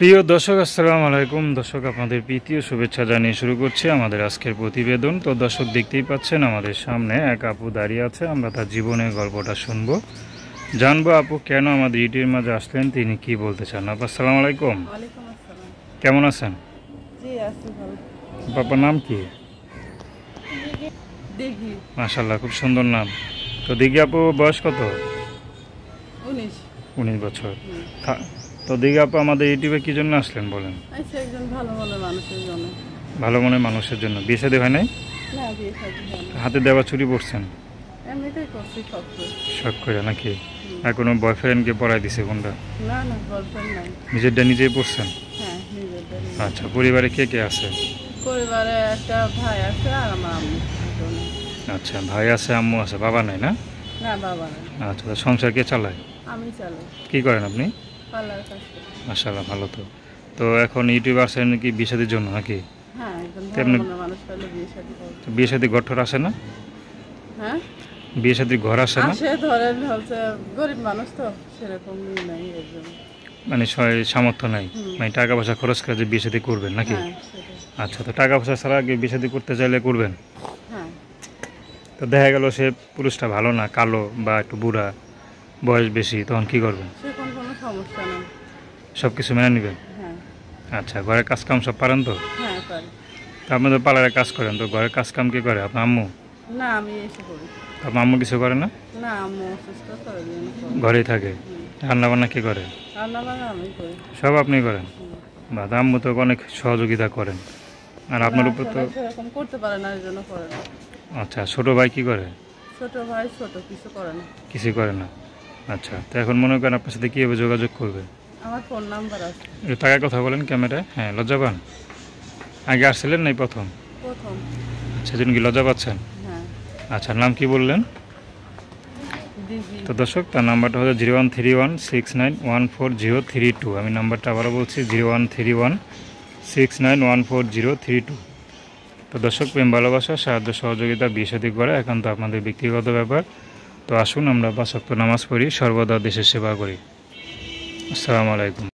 প্রিয় দর্শক আসসালাম আলাইকুম দর্শক আপনাদের প্রীতীয় শুভেচ্ছা জানিয়ে শুরু করছি আমাদের আজকের প্রতিবেদন তো দর্শক দেখতেই পাচ্ছেন আমাদের সামনে এক আপু দাঁড়িয়ে আছে আমরা তার জীবনের গল্পটা শুনবো জানবো আপু কেন আমাদের ইটির মাঝে আসলেন তিনি কি বলতে চান আপা আসসালাম আলাইকুম কেমন আছেন বাবার নাম কি মাসাল্লাহ খুব সুন্দর নাম তো দিঘি আপু বয়স কত উনিশ বছর তো দিঘা আপা আমাদের ইউটিউবে কি জন্য আসলেন বলেন আচ্ছা, ভালো মনে মানুষের জন্য বিয়ে সাদী হয় নাই হাতে দেওয়া চুরি পড়ছেন শখ করে নাকি আর কোনো বয়ফ্রেন্ডকে পড়াই দিছে কোনটা নিজেরটা নিজেই পড়ছেন হ্যাঁ, আচ্ছা পরিবারে কে কে আছে পরিবারে আচ্ছা ভাই আছে আম্মু আছে বাবা নাই না আচ্ছা, সংসার কে চালায় কি করেন আপনি মাশাআল্লাহ ভালো তো তো এখন ইউটিউব আসেন কি বিশাদের জন্য নাকি তেমনি হ্যাঁ, বিয়ে শাদি হ্যাঁ? ঘর ঠোর আসে না বিয়ে শাদির ঘর আসে না ধরেন হচ্ছে গরিব মানুষ তো সেরকম নাই মানে সামর্থ্য নাই মানে টাকা পয়সা খরচ করে যে বিয়ে করবেন নাকি হ্যাঁ, আচ্ছা তো টাকা পয়সা ছাড়া আগে বিয়ে করতে চাইলে করবেন তো দেখা গেল সে পুরুষটা ভালো না কালো বা একটু বুড়া বয়স বেশি তখন কি করবেন সমস্যা নেই সব কিছু মেনে নেবেন হ্যাঁ। আচ্ছা ঘরের কাজকাম সব পারেন তো হ্যাঁ, আপনি তো পার্লারে কাজ করেন তো ঘরের কাজ কাম কি করে আপনার আম্মু না আমি এসে করি আপনার আম্মু কিছু করে না না আম্মু অসুস্থ তো ঘরেই থাকে রান্না বান্না কি করে আমি করি সব আপনি করেন বা আম্মু তো অনেক সহযোগিতা করেন আর আপনার উপর তো এরকম করতে পারে না করে আচ্ছা ছোট ভাই কি করে ছোট ভাই ছোট কিছু করে না কিছু করে না আচ্ছা তো এখন মনে করেন আপনার সাথে কীভাবে যোগাযোগ করবে আমার ফোন নাম্বার আছে টাকা কথা বলেন ক্যামেরায় হ্যাঁ লজ্জাবান আগে আসছিলেন নাই প্রথম প্রথম আচ্ছা যেন কি লজ্জা পাচ্ছেন হ্যাঁ। আচ্ছা নাম কি বললেন তো দর্শক তার নাম্বারটা হচ্ছে zero one three one six nine one four zero three two আমি নাম্বারটা আবারও বলছি zero one three one six nine one four zero three two তো দর্শক প্রেম ভালোবাসা সাহায্য সহযোগিতা অধিক করে এখন তো আপনাদের ব্যক্তিগত ব্যাপার তো আসুন আমরা বাসক্ত নামাজ পড়ি সর্বদা দেশের সেবা করি আসসালামু আলাইকুম